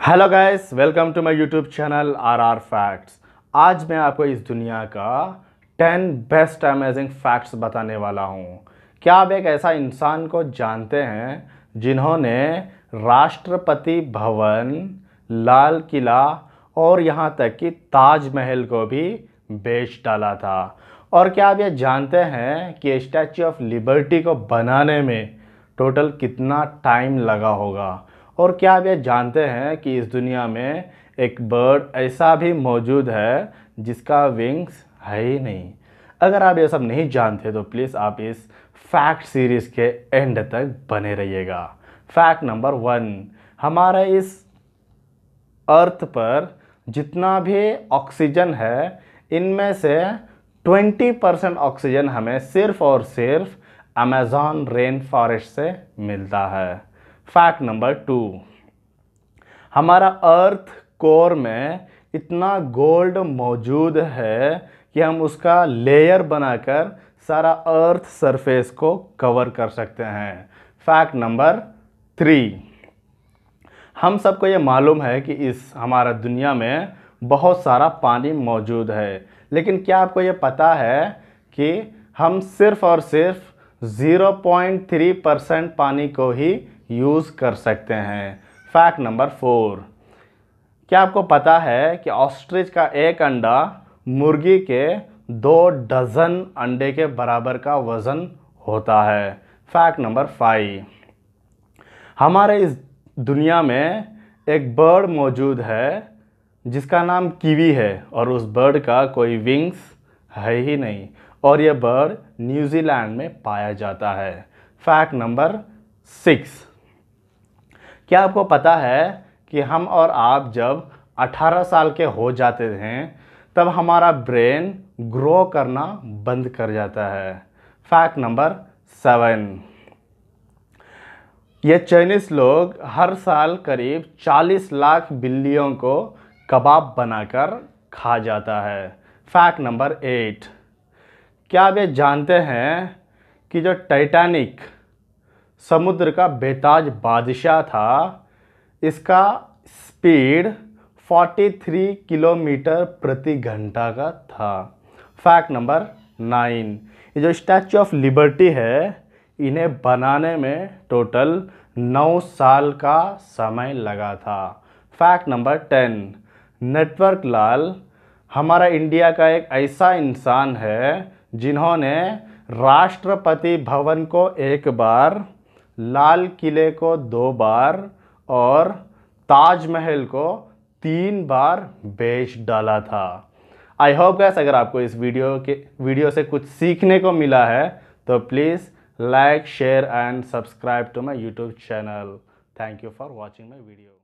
hello guys welcome to my YouTube channel R R facts आज मैं आपको इस दुनिया का 10 बेस्ट अमेजिंग फैक्ट्स बताने वाला हूँ क्या आप एक ऐसा इंसान को जानते हैं जिन्होंने राष्ट्रपति भवन लाल किला और यहाँ तक कि ताजमहल को भी बेच डाला था और क्या आप ये जानते हैं कि स्टैचू ऑफ लिबर्टी को बनाने में टोटल कितना टाइम लगा होगा और क्या आप ये जानते हैं कि इस दुनिया में एक बर्ड ऐसा भी मौजूद है जिसका विंग्स है ही नहीं अगर आप ये सब नहीं जानते तो प्लीज़ आप इस फैक्ट सीरीज़ के एंड तक बने रहिएगा फैक्ट नंबर वन हमारे इस अर्थ पर जितना भी ऑक्सीजन है इनमें से 20 परसेंट ऑक्सीजन हमें सिर्फ और सिर्फ अमेज़ॉन रेन फॉरेस्ट से मिलता है फैक्ट नंबर टू हमारा अर्थ कोर में इतना गोल्ड मौजूद है कि हम उसका लेयर बनाकर सारा अर्थ सरफेस को कवर कर सकते हैं फैक्ट नंबर थ्री हम सबको ये मालूम है कि इस हमारा दुनिया में बहुत सारा पानी मौजूद है लेकिन क्या आपको ये पता है कि हम सिर्फ़ और सिर्फ 0.3 परसेंट पानी को ही यूज़ कर सकते हैं फैक्ट नंबर फोर क्या आपको पता है कि ऑस्ट्रिच का एक अंडा मुर्गी के दो डज़न अंडे के बराबर का वज़न होता है फैक्ट नंबर फाइव हमारे इस दुनिया में एक बर्ड मौजूद है जिसका नाम कीवी है और उस बर्ड का कोई विंग्स है ही नहीं और यह बर्ड न्यूज़ीलैंड में पाया जाता है फैक्ट नंबर सिक्स क्या आपको पता है कि हम और आप जब 18 साल के हो जाते हैं तब हमारा ब्रेन ग्रो करना बंद कर जाता है फैक्ट नंबर सेवन ये चाइनीस लोग हर साल करीब 40 लाख बिल्लियों को कबाब बनाकर खा जाता है फैक्ट नंबर एट क्या आप ये जानते हैं कि जो टाइटैनिक समुद्र का बेताज बादशाह था इसका स्पीड 43 किलोमीटर प्रति घंटा का था फैक्ट नंबर नाइन ये जो स्टैचू ऑफ लिबर्टी है इन्हें बनाने में टोटल नौ साल का समय लगा था फैक्ट नंबर टेन नेटवर्क लाल हमारा इंडिया का एक ऐसा इंसान है जिन्होंने राष्ट्रपति भवन को एक बार लाल किले को दो बार और ताजमहल को तीन बार बेच डाला था आई होप गैस अगर आपको इस वीडियो के वीडियो से कुछ सीखने को मिला है तो please like share and subscribe to my YouTube channel thank you for watching my video